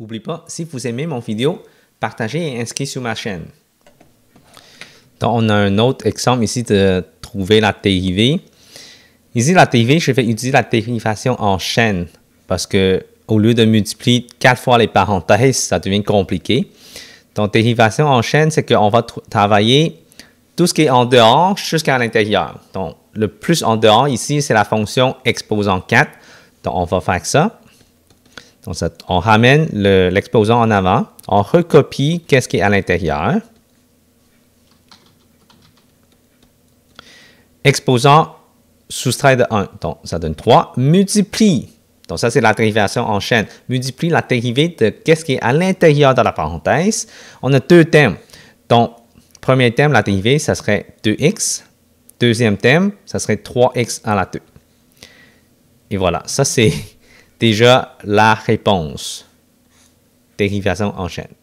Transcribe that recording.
N'oublie pas, si vous aimez mon vidéo, partagez et inscrivez sur ma chaîne. Donc, on a un autre exemple ici de trouver la dérivée. Ici, la dérivée, je vais utiliser la dérivation en chaîne parce que au lieu de multiplier quatre fois les parenthèses, ça devient compliqué. Donc, dérivation en chaîne, c'est qu'on va travailler tout ce qui est en dehors jusqu'à l'intérieur. Donc, le plus en dehors ici, c'est la fonction exposant 4. Donc, on va faire ça. Donc, on ramène l'exposant en avant, on recopie qu'est-ce qui est à l'intérieur. Exposant soustrait de 1, donc ça donne 3. Multiplie, donc ça c'est la dérivation en chaîne. Multiplie la dérivée de qu'est-ce qui est à l'intérieur de la parenthèse. On a deux thèmes. Donc, premier thème, la dérivée, ça serait 2x. Deuxième thème, ça serait 3x à la 2. Et voilà, ça c'est déjà la réponse. Dérivation en chaîne.